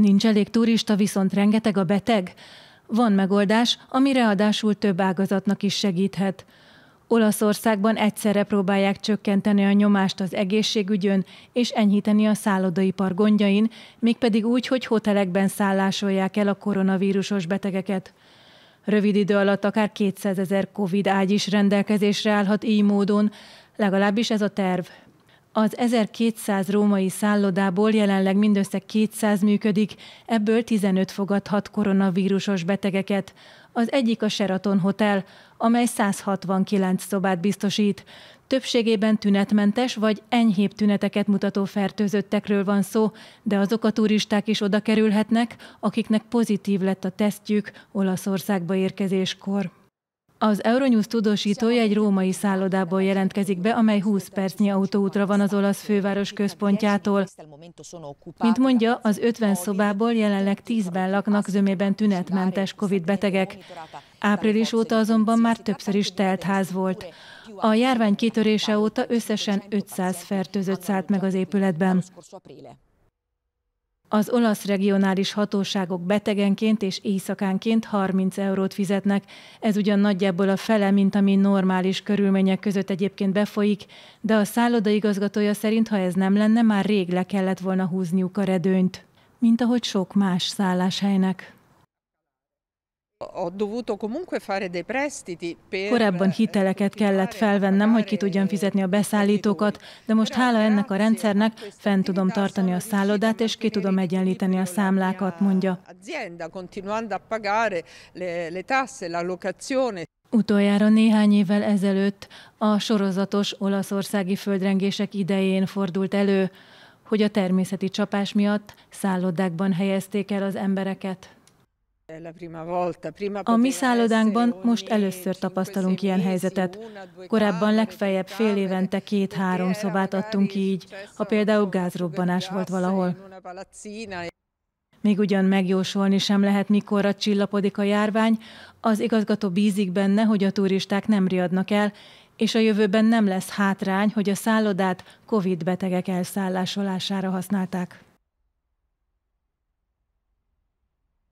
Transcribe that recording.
Nincs elég turista, viszont rengeteg a beteg? Van megoldás, ami ráadásul több ágazatnak is segíthet. Olaszországban egyszerre próbálják csökkenteni a nyomást az egészségügyön és enyhíteni a szállodaipar gondjain, mégpedig úgy, hogy hotelekben szállásolják el a koronavírusos betegeket. Rövid idő alatt akár 200 ezer COVID ágy is rendelkezésre állhat így módon, legalábbis ez a terv, az 1200 római szállodából jelenleg mindössze 200 működik, ebből 15 fogadhat koronavírusos betegeket. Az egyik a Sheraton Hotel, amely 169 szobát biztosít. Többségében tünetmentes vagy enyhébb tüneteket mutató fertőzöttekről van szó, de azok a turisták is oda kerülhetnek, akiknek pozitív lett a tesztjük Olaszországba érkezéskor. Az Euronews tudósítója egy római szállodából jelentkezik be, amely 20 percnyi autóútra van az olasz főváros központjától. Mint mondja, az 50 szobából jelenleg 10-ben laknak zömében tünetmentes COVID betegek. Április óta azonban már többször is telt ház volt. A járvány kitörése óta összesen 500 fertőzött szállt meg az épületben. Az olasz regionális hatóságok betegenként és éjszakánként 30 eurót fizetnek, ez ugyan nagyjából a fele, mint ami normális körülmények között egyébként befolyik, de a szálloda igazgatója szerint, ha ez nem lenne, már rég le kellett volna húzniuk a redőnyt, mint ahogy sok más szálláshelynek. Korábban hiteleket kellett felvennem, hogy ki tudjam fizetni a beszállítókat, de most hála ennek a rendszernek fent tudom tartani a szállodát, és ki tudom egyenlíteni a számlákat, mondja. Utoljára néhány évvel ezelőtt a sorozatos olaszországi földrengések idején fordult elő, hogy a természeti csapás miatt szállodákban helyezték el az embereket. A mi szállodánkban most először tapasztalunk ilyen helyzetet. Korábban legfeljebb fél évente két-három szobát adtunk így, ha például gázrobbanás volt valahol. E Még ugyan megjósolni sem lehet, mikorra csillapodik a járvány, az igazgató bízik benne, hogy a turisták nem riadnak el, és a jövőben nem lesz hátrány, hogy a szállodát COVID betegek elszállásolására használták.